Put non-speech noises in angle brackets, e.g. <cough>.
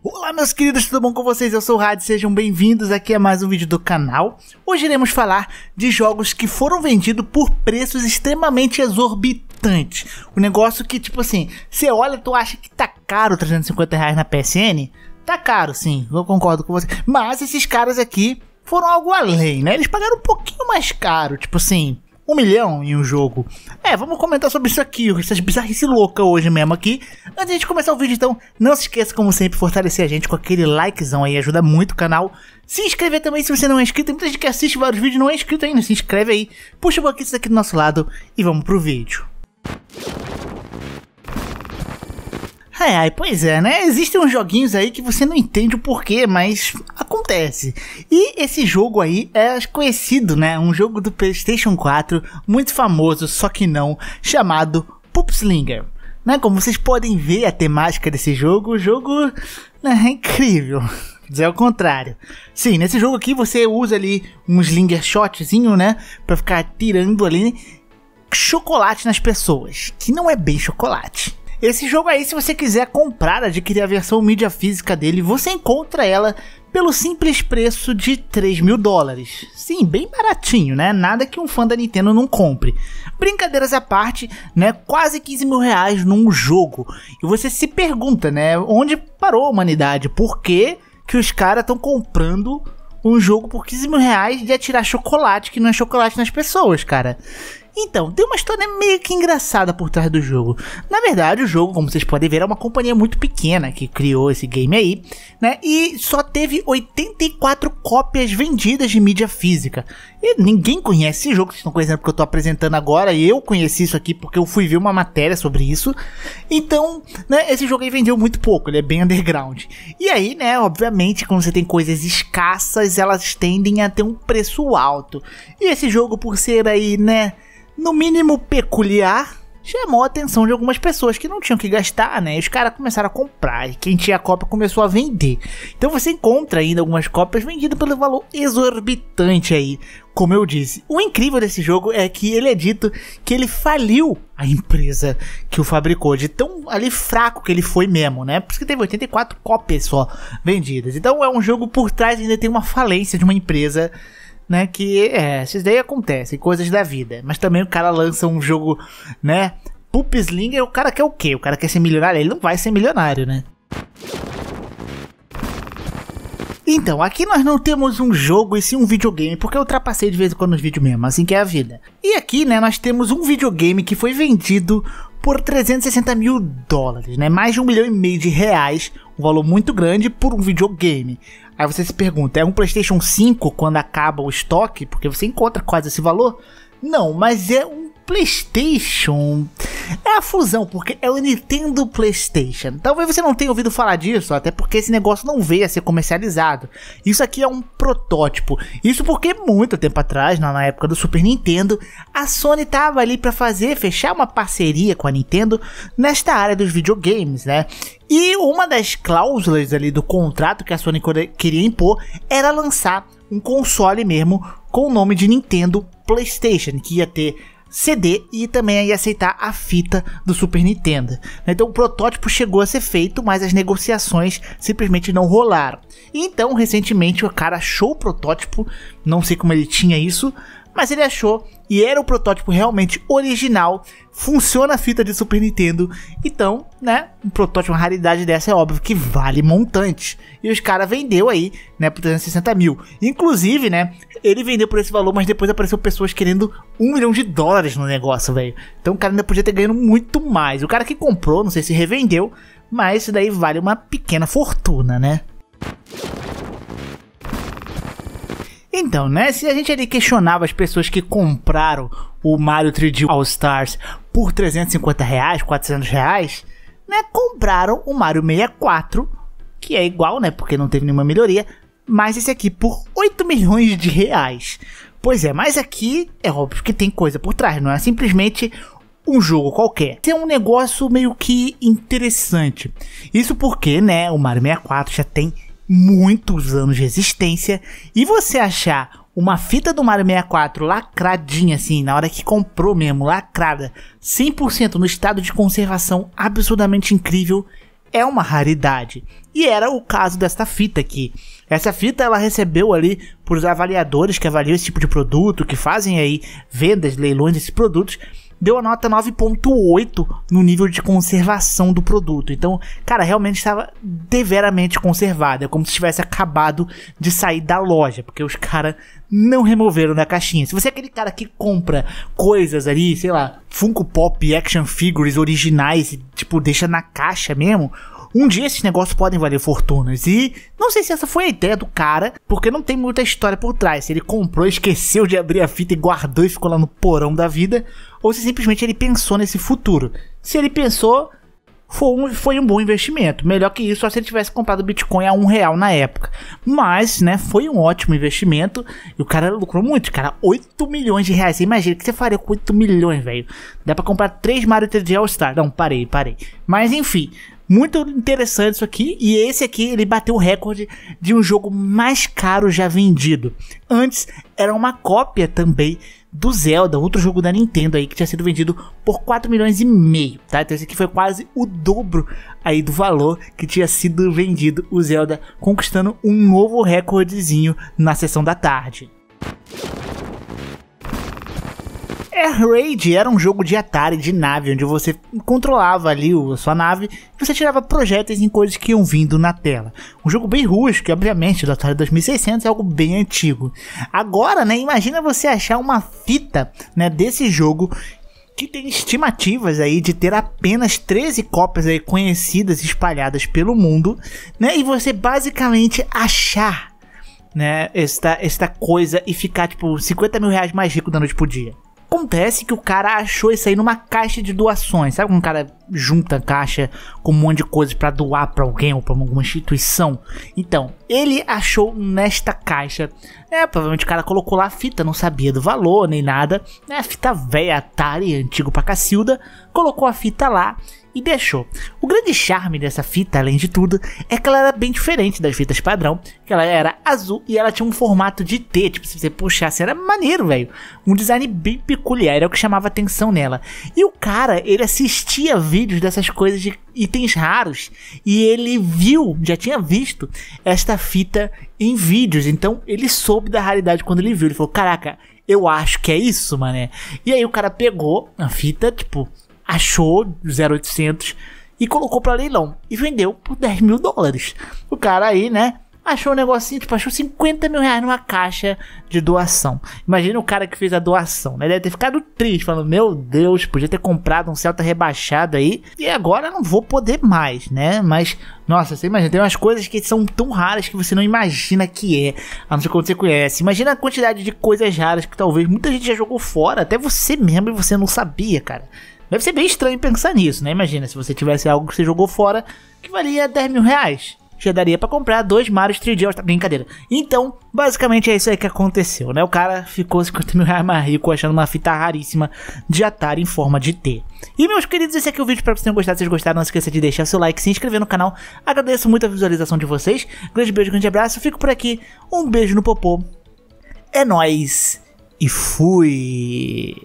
Olá meus queridos, tudo bom com vocês? Eu sou o Rad, sejam bem-vindos aqui a mais um vídeo do canal. Hoje iremos falar de jogos que foram vendidos por preços extremamente exorbitantes. Um negócio que, tipo assim, você olha e tu acha que tá caro 350 reais na PSN? Tá caro, sim, eu concordo com você. Mas esses caras aqui foram algo além, né? Eles pagaram um pouquinho mais caro, tipo assim, um milhão em um jogo. É, vamos comentar sobre isso aqui, essas bizarrice louca hoje mesmo aqui. Antes de começar o vídeo, então, não se esqueça, como sempre, fortalecer a gente com aquele likezão aí, ajuda muito o canal. Se inscrever também se você não é inscrito, tem muita gente que assiste vários vídeos e não é inscrito ainda, se inscreve aí. Puxa o boquete aqui do nosso lado e vamos pro vídeo. Ai, ai, pois é, né? Existem uns joguinhos aí que você não entende o porquê, mas acontece. E esse jogo aí é conhecido, né? Um jogo do PlayStation 4, muito famoso, só que não, chamado Pupslinger. Né? Como vocês podem ver a temática desse jogo, o jogo né, é incrível dizer o contrário. Sim, nesse jogo aqui você usa ali um slinger shotzinho, né? Pra ficar tirando ali chocolate nas pessoas. Que não é bem chocolate. Esse jogo aí, se você quiser comprar, adquirir a versão mídia física dele, você encontra ela pelo simples preço de 3 mil dólares. Sim, bem baratinho, né? Nada que um fã da Nintendo não compre. Brincadeiras à parte, né? Quase 15 mil reais num jogo. E você se pergunta, né? Onde parou a humanidade? Por que, que os caras estão comprando um jogo por 15 mil reais de atirar chocolate que não é chocolate nas pessoas, cara? Então, tem uma história né, meio que engraçada por trás do jogo. Na verdade, o jogo, como vocês podem ver, é uma companhia muito pequena que criou esse game aí, né? E só teve 84 cópias vendidas de mídia física. E ninguém conhece esse jogo, vocês estão conhecendo porque eu estou apresentando agora, e eu conheci isso aqui porque eu fui ver uma matéria sobre isso. Então, né, esse jogo aí vendeu muito pouco, ele é bem underground. E aí, né, obviamente, quando você tem coisas escassas, elas tendem a ter um preço alto. E esse jogo, por ser aí, né, no mínimo peculiar, chamou a atenção de algumas pessoas que não tinham que gastar, né? E os caras começaram a comprar e quem tinha cópia começou a vender. Então você encontra ainda algumas cópias vendidas pelo valor exorbitante aí, como eu disse. O incrível desse jogo é que ele é dito que ele faliu a empresa que o fabricou, de tão ali fraco que ele foi mesmo, né? Por isso que teve 84 cópias só vendidas. Então é um jogo por trás ainda tem uma falência de uma empresa né? Que é, esses daí acontecem, coisas da vida. Mas também o cara lança um jogo, né? Pupslinger, o cara quer o quê? O cara quer ser milionário? Ele não vai ser milionário, né? Então, aqui nós não temos um jogo e sim um videogame, porque eu ultrapassei de vez em quando os vídeos mesmo, assim que é a vida. E aqui, né, nós temos um videogame que foi vendido por 360 mil dólares, né? Mais de um milhão e meio de reais, um valor muito grande por um videogame. Aí você se pergunta, é um PlayStation 5 quando acaba o estoque? Porque você encontra quase esse valor? Não, mas é um PlayStation é a fusão, porque é o Nintendo PlayStation. Talvez você não tenha ouvido falar disso, até porque esse negócio não veio a ser comercializado. Isso aqui é um protótipo. Isso porque muito tempo atrás, na época do Super Nintendo, a Sony tava ali para fazer, fechar uma parceria com a Nintendo nesta área dos videogames, né? E uma das cláusulas ali do contrato que a Sony queria impor era lançar um console mesmo com o nome de Nintendo PlayStation, que ia ter CD e também aí aceitar a fita do Super Nintendo. Né? Então o protótipo chegou a ser feito, mas as negociações simplesmente não rolaram. Então recentemente o cara achou o protótipo, não sei como ele tinha isso, mas ele achou e era o protótipo realmente original, funciona a fita de Super Nintendo, então, né, um protótipo, uma raridade dessa é óbvio que vale montante. E os caras vendeu aí, né, por 360 mil. Inclusive, né, ele vendeu por esse valor, mas depois apareceu pessoas querendo um milhão de dólares no negócio, velho. Então o cara ainda podia ter ganhado muito mais. O cara que comprou, não sei se revendeu, mas isso daí vale uma pequena fortuna, né? Então, né? Se a gente ali questionava as pessoas que compraram o Mario 3D All Stars por 350 reais, 400 reais, né? Compraram o Mario 64, que é igual, né? Porque não teve nenhuma melhoria, mas esse aqui por 8 milhões de reais. Pois é, mas aqui é óbvio que tem coisa por trás, não é simplesmente um jogo qualquer. Tem um negócio meio que interessante. Isso porque, né, o Mario 64 já tem muitos anos de existência e você achar uma fita do Mario 64 lacradinha assim, na hora que comprou mesmo, lacrada, 100% no estado de conservação absurdamente incrível, é uma raridade. E era o caso desta fita aqui. Essa fita ela recebeu ali por avaliadores que avaliam esse tipo de produto, que fazem aí vendas, leilões desses produtos deu a nota 9.8 no nível de conservação do produto. Então, cara, realmente estava deveramente conservado. É como se tivesse acabado de sair da loja, porque os caras não removeram da caixinha. Se você é aquele cara que compra coisas ali, sei lá, Funko Pop, action figures originais, e, tipo, deixa na caixa mesmo, um dia esses negócios podem valer fortunas. E não sei se essa foi a ideia do cara, porque não tem muita história por trás. Se ele comprou, esqueceu de abrir a fita e guardou e ficou lá no porão da vida, ou se simplesmente ele pensou nesse futuro. Se ele pensou, foi um, foi um bom investimento. Melhor que isso, só se ele tivesse comprado Bitcoin a um real na época. Mas, né, foi um ótimo investimento e o cara lucrou muito, cara. 8 milhões de reais. Imagina o que você faria com 8 milhões, velho. Dá pra comprar 3 Mario 3D All-Star. Não, parei, parei. Mas enfim, muito interessante isso aqui. E esse aqui, ele bateu o recorde de um jogo mais caro já vendido. Antes, era uma cópia também do Zelda, outro jogo da Nintendo aí que tinha sido vendido por 4 milhões e meio, tá? Então esse aqui foi quase o dobro aí do valor que tinha sido vendido o Zelda, conquistando um novo recordezinho na sessão da tarde. Air Raid era um jogo de Atari de nave, onde você controlava ali a sua nave e você tirava projéteis em coisas que iam vindo na tela. Um jogo bem rústico, obviamente, do Atari 2600 é algo bem antigo. Agora, né, imagina você achar uma fita, né, desse jogo que tem estimativas aí de ter apenas 13 cópias aí conhecidas espalhadas pelo mundo, né? E você basicamente achar, né, esta, esta coisa e ficar tipo 50 mil reais mais rico da noite pro dia. Acontece que o cara achou isso aí numa caixa de doações. Sabe quando um cara junta caixa com um monte de coisas para doar para alguém ou para alguma instituição? Então, ele achou nesta caixa. É, provavelmente o cara colocou lá a fita, não sabia do valor nem nada. É, fita velha, Atari, antigo pra Cacilda. Colocou a fita lá e deixou. O grande charme dessa fita, além de tudo, é que ela era bem diferente das fitas padrão, que ela era azul e ela tinha um formato de T, tipo, se você puxasse, era maneiro, velho. Um design bem peculiar, era o que chamava atenção nela. E o cara, ele assistia vídeos dessas coisas de itens raros e ele viu, já tinha visto esta fita em vídeos, então ele soube da raridade quando ele viu, ele falou: "Caraca, eu acho que é isso, mané". E aí o cara pegou a fita, tipo, achou 0800 e colocou para leilão e vendeu por 10 mil dólares. O cara aí, né? Achou um negocinho, tipo, achou 50 mil reais numa caixa de doação. Imagina o cara que fez a doação, né? Deve ter ficado triste, falando: Meu Deus, podia ter comprado um Celta rebaixado aí e agora não vou poder mais, né? Mas, nossa, você imagina, tem umas coisas que são tão raras que você não imagina que é, a não ser quando você conhece. Imagina a quantidade de coisas raras que talvez muita gente já jogou fora, até você mesmo e você não sabia, cara. Deve ser bem estranho pensar nisso, né? Imagina, se você tivesse algo que você jogou fora que valia 10 mil reais. Já daria para comprar dois Marios 3D All-Star. Brincadeira. Então, basicamente é isso aí que aconteceu, né? O cara ficou 50 <laughs> mil reais mais rico achando uma fita raríssima de Atari em forma de T. E meus queridos, esse aqui é o vídeo. Espero que vocês tenham gostado. Se vocês gostaram, não esqueça de deixar seu like, se inscrever no canal. Agradeço muito a visualização de vocês. Grande beijo, grande abraço. Fico por aqui. Um beijo no popô. É nóis. E fui.